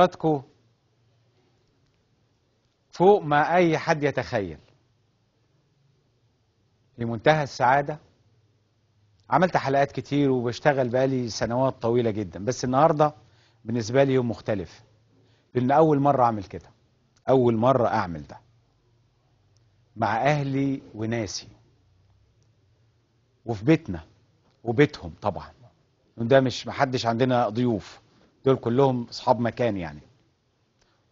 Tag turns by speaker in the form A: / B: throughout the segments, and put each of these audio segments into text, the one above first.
A: حضراتكم فوق ما أي حد يتخيل في منتهى السعادة عملت حلقات كتير وبشتغل بقالي سنوات طويلة جدا بس النهاردة بالنسبة لي يوم مختلف لأن أول مرة أعمل كده أول مرة أعمل ده مع أهلي وناسي وفي بيتنا وبيتهم طبعا ده مش محدش عندنا ضيوف دول كلهم اصحاب مكان يعني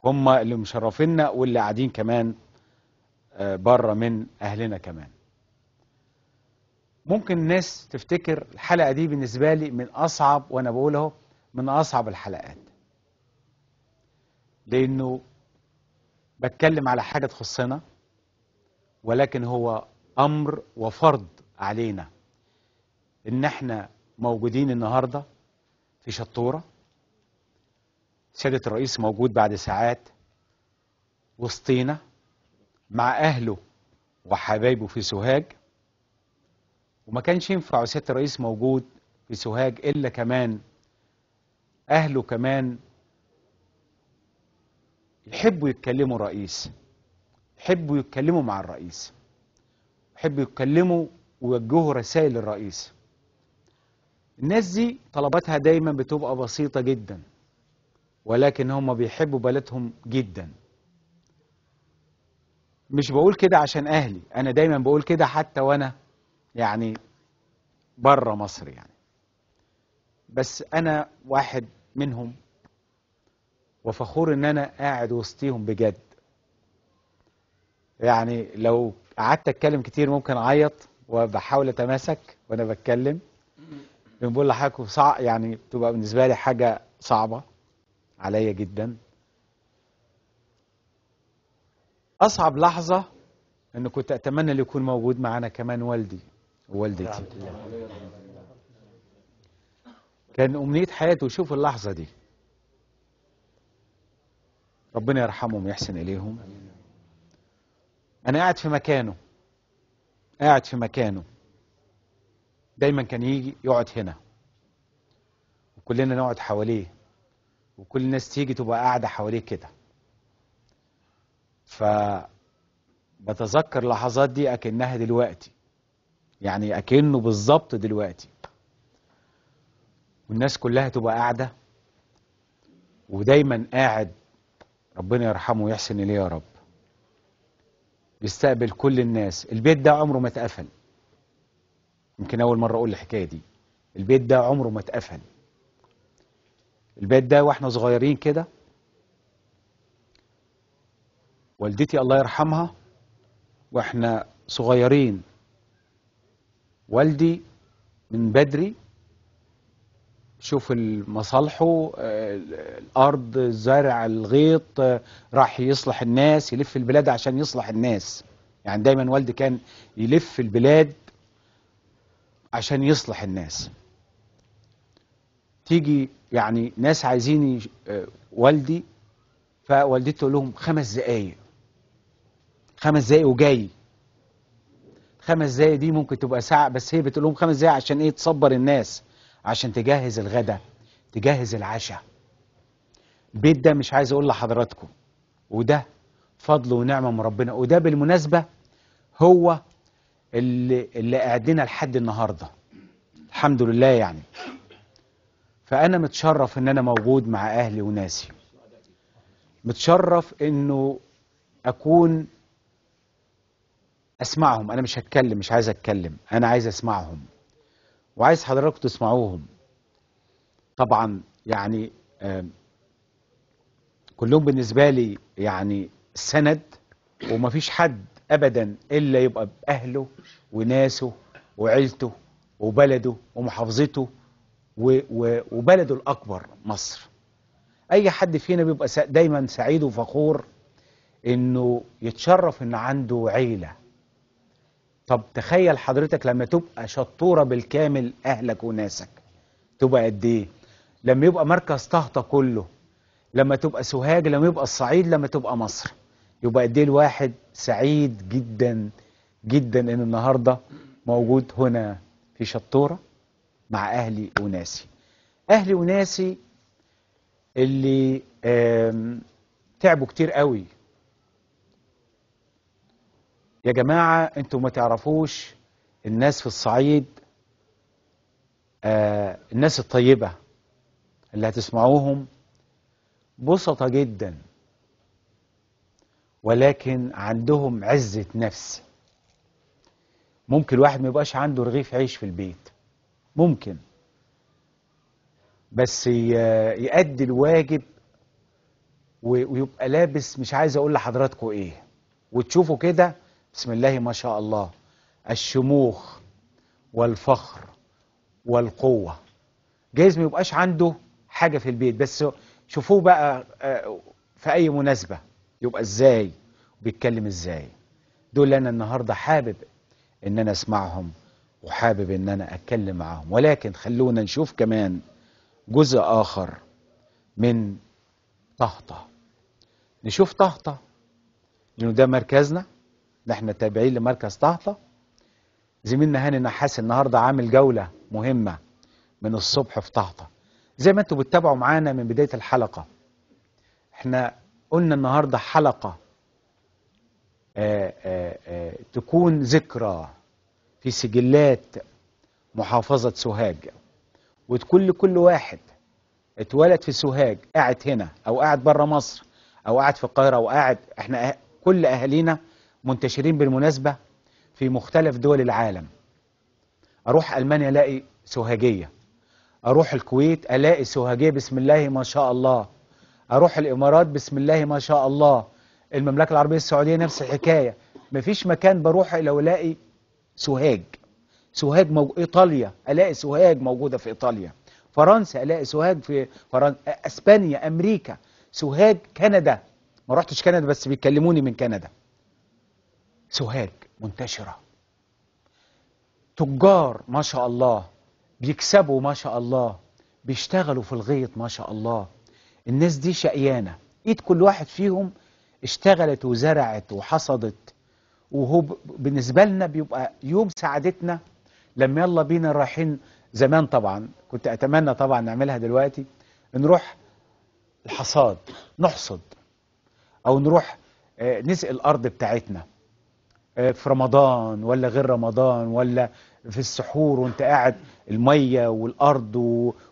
A: هم اللي مشرفينا واللي قاعدين كمان آه، بره من اهلنا كمان ممكن الناس تفتكر الحلقه دي بالنسبه لي من اصعب وانا بقول اهو من اصعب الحلقات لانه بتكلم على حاجه تخصنا ولكن هو امر وفرض علينا ان احنا موجودين النهارده في شطوره سيادة الرئيس موجود بعد ساعات وسطينا مع أهله وحبايبه في سوهاج وما كانش ينفع سيادة الرئيس موجود في سوهاج إلا كمان أهله كمان يحبوا يتكلموا رئيس يحبوا يتكلموا مع الرئيس يحبوا يتكلموا ويوجهوا رسائل للرئيس الناس دي طلباتها دايما بتبقى بسيطة جدا ولكن هم بيحبوا بلدهم جدا مش بقول كده عشان اهلي انا دايما بقول كده حتى وانا يعني بره مصر يعني بس انا واحد منهم وفخور ان انا قاعد وسطيهم بجد يعني لو قعدت اتكلم كتير ممكن اعيط وبحاول اتماسك وانا بتكلم بنقول لحضرتك صع... يعني بتبقى بالنسبه لي حاجه صعبه عليا جدا أصعب لحظة أن كنت أتمنى اللي يكون موجود معانا كمان والدي ووالدتي كان أمنية حياته يشوفوا اللحظة دي ربنا يرحمهم ويحسن إليهم أنا قاعد في مكانه قاعد في مكانه دايما كان يجي يقعد هنا وكلنا نقعد حواليه وكل الناس تيجي تبقى قاعدة حواليه كده فبتذكر لحظات دي أكنها دلوقتي يعني أكنه بالظبط دلوقتي والناس كلها تبقى قاعدة ودايما قاعد ربنا يرحمه ويحسن إليه يا رب بيستقبل كل الناس البيت ده عمره ما اتقفل يمكن أول مرة أقول الحكاية دي البيت ده عمره ما اتقفل البيت ده واحنا صغيرين كده والدتي الله يرحمها واحنا صغيرين والدي من بدري شوف مصالحه الارض زرع الغيط راح يصلح الناس يلف البلاد عشان يصلح الناس يعني دايما والدي كان يلف البلاد عشان يصلح الناس تيجي يعني ناس عايزين آه، والدي فوالدتي تقول لهم خمس دقايق خمس دقايق وجاي خمس دقايق دي ممكن تبقى ساعة بس هي بتقول لهم خمس دقايق عشان ايه تصبر الناس عشان تجهز الغدا تجهز العشاء البيت ده مش عايز اقول لحضراتكم وده فضل ونعمة من ربنا وده بالمناسبة هو اللي, اللي قاعدنا لحد النهاردة الحمد لله يعني فأنا متشرف إن أنا موجود مع أهلي وناسي متشرف إنه أكون أسمعهم أنا مش هتكلم مش عايز أتكلم أنا عايز أسمعهم وعايز حضراتكم تسمعوهم طبعا يعني كلهم بالنسبة لي يعني سند ومفيش حد أبدا إلا يبقى بأهله وناسه وعيلته وبلده ومحافظته وبلده الأكبر مصر أي حد فينا بيبقى دايما سعيد وفخور إنه يتشرف إن عنده عيلة طب تخيل حضرتك لما تبقى شطورة بالكامل أهلك وناسك تبقى قد إيه لما يبقى مركز طهطة كله لما تبقى سوهاج لما يبقى الصعيد لما تبقى مصر يبقى قد إيه الواحد سعيد جدا جدا إن النهاردة موجود هنا في شطورة مع أهلي وناسي أهلي وناسي اللي تعبوا كتير قوي يا جماعة انتوا ما تعرفوش الناس في الصعيد آه الناس الطيبة اللي هتسمعوهم بسطة جدا ولكن عندهم عزة نفس ممكن الواحد ما يبقاش عنده رغيف عيش في البيت ممكن بس يأدي الواجب ويبقى لابس مش عايز اقول لحضراتكم ايه وتشوفوا كده بسم الله ما شاء الله الشموخ والفخر والقوة جايز ما يبقاش عنده حاجة في البيت بس شوفوه بقى آه، في اي مناسبة يبقى ازاي وبيتكلم ازاي دول انا النهاردة حابب ان انا اسمعهم وحابب ان انا اتكلم معاهم ولكن خلونا نشوف كمان جزء اخر من طهطة نشوف طهطة لانه ده مركزنا ده احنا تابعين لمركز طهطة زميلنا هاني نحاس النهارده عامل جولة مهمة من الصبح في طهطة زي ما انتم بتتابعوا معانا من بداية الحلقة احنا قلنا النهاردة حلقة آآ آه، آآ آه، آه، تكون ذكرى في سجلات محافظة سوهاج وتكون لكل واحد اتولد في سوهاج قاعد هنا او قاعد بره مصر او قاعد في القاهرة او قاعد احنا أه، كل اهالينا منتشرين بالمناسبة في مختلف دول العالم اروح المانيا الاقي سوهاجية اروح الكويت الاقي سوهاجية بسم الله ما شاء الله اروح الامارات بسم الله ما شاء الله المملكة العربية السعودية نفس الحكاية مفيش مكان بروح الا الاقي سوهاج سوهاج مو... ايطاليا الاقي سوهاج موجوده في ايطاليا فرنسا الاقي سوهاج في فرنسا اسبانيا امريكا سوهاج كندا ما رحتش كندا بس بيكلموني من كندا سوهاج منتشره تجار ما شاء الله بيكسبوا ما شاء الله بيشتغلوا في الغيط ما شاء الله الناس دي شقيانه ايد كل واحد فيهم اشتغلت وزرعت وحصدت وهو بالنسبة لنا بيبقى يوم سعادتنا لما يلا بينا رايحين زمان طبعا كنت أتمنى طبعا نعملها دلوقتي نروح الحصاد نحصد أو نروح آه، نسقي الأرض بتاعتنا آه، في رمضان ولا غير رمضان ولا في السحور وانت قاعد المية والأرض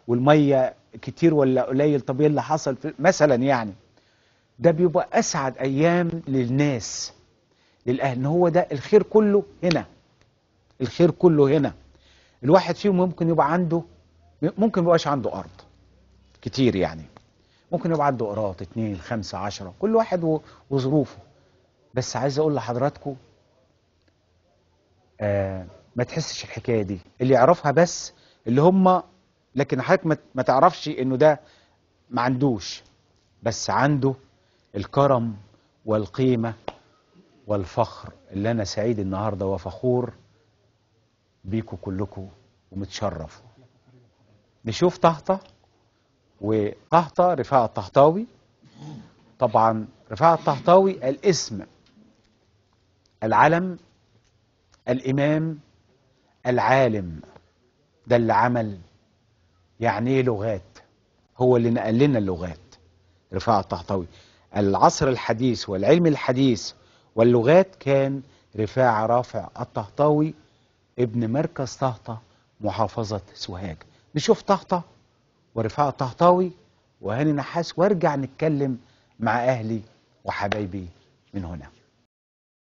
A: والمية كتير ولا قليل طب ايه اللي حصل مثلا يعني ده بيبقى أسعد أيام للناس للأهل إن هو ده الخير كله هنا الخير كله هنا الواحد فيهم ممكن يبقى عنده ممكن يبقاش عنده أرض كتير يعني ممكن يبقى عنده قراط اتنين خمسة عشرة كل واحد وظروفه بس عايز أقول لحضراتكم آه ما تحسش الحكاية دي اللي يعرفها بس اللي هم لكن حضرتك ما تعرفش إنه ده ما عندوش بس عنده الكرم والقيمة والفخر اللي أنا سعيد النهاردة وفخور بيكوا كلكوا ومتشرف نشوف طهطة وطهطة رفاعة الطهطاوي طبعا رفاعة الطهطاوي الاسم العلم الإمام العالم ده اللي عمل يعني ايه لغات هو اللي نقل لنا اللغات رفاعة الطهطاوي العصر الحديث والعلم الحديث واللغات كان رفاعة رافع الطهطاوي ابن مركز طهطا محافظة سوهاج نشوف طهطا ورفاعة الطهطاوي وهاني نحاس وارجع نتكلم مع أهلي وحبايبي من هنا